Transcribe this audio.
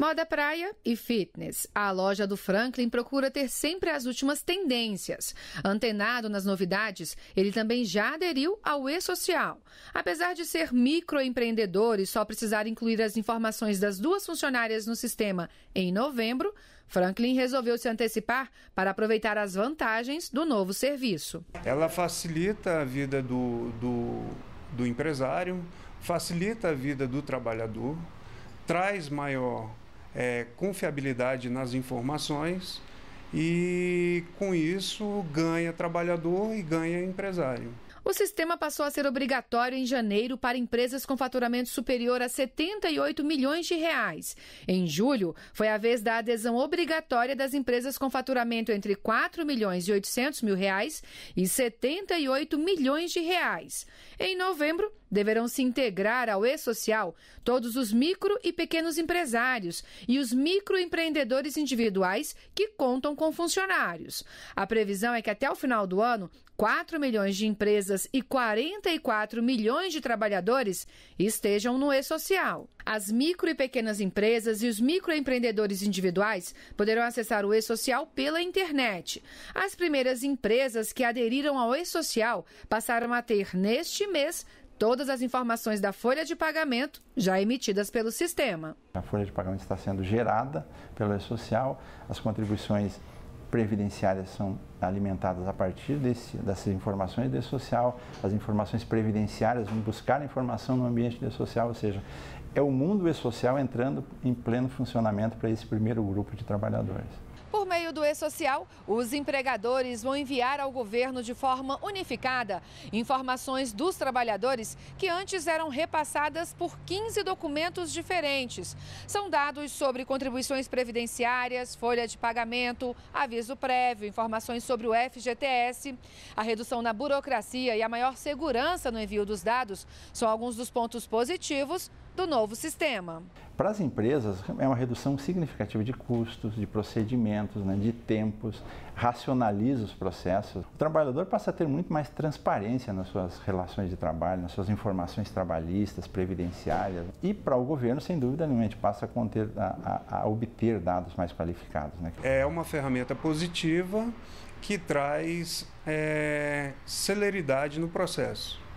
Moda praia e fitness. A loja do Franklin procura ter sempre as últimas tendências. Antenado nas novidades, ele também já aderiu ao e-social. Apesar de ser microempreendedor e só precisar incluir as informações das duas funcionárias no sistema em novembro, Franklin resolveu se antecipar para aproveitar as vantagens do novo serviço. Ela facilita a vida do, do, do empresário, facilita a vida do trabalhador, traz maior é, confiabilidade nas informações e com isso ganha trabalhador e ganha empresário. O sistema passou a ser obrigatório em janeiro para empresas com faturamento superior a 78 milhões de reais. Em julho, foi a vez da adesão obrigatória das empresas com faturamento entre 4 milhões e 800 mil reais e 78 milhões de reais. Em novembro, deverão se integrar ao e-social todos os micro e pequenos empresários e os microempreendedores individuais que contam com funcionários. A previsão é que até o final do ano, 4 milhões de empresas empresas e 44 milhões de trabalhadores estejam no e-social. As micro e pequenas empresas e os microempreendedores individuais poderão acessar o e-social pela internet. As primeiras empresas que aderiram ao e-social passaram a ter neste mês todas as informações da folha de pagamento já emitidas pelo sistema. A folha de pagamento está sendo gerada pelo e-social, as contribuições previdenciárias são alimentadas a partir desse, dessas informações de social, as informações previdenciárias vão buscar a informação no ambiente de social, ou seja, é o mundo e social entrando em pleno funcionamento para esse primeiro grupo de trabalhadores do E-Social, os empregadores vão enviar ao governo de forma unificada informações dos trabalhadores que antes eram repassadas por 15 documentos diferentes. São dados sobre contribuições previdenciárias, folha de pagamento, aviso prévio, informações sobre o FGTS. A redução na burocracia e a maior segurança no envio dos dados são alguns dos pontos positivos do novo sistema. Para as empresas, é uma redução significativa de custos, de procedimentos, né, de tempos, racionaliza os processos. O trabalhador passa a ter muito mais transparência nas suas relações de trabalho, nas suas informações trabalhistas, previdenciárias. E para o governo, sem dúvida nenhuma, a gente passa a, conter, a, a, a obter dados mais qualificados. Né? É uma ferramenta positiva que traz é, celeridade no processo.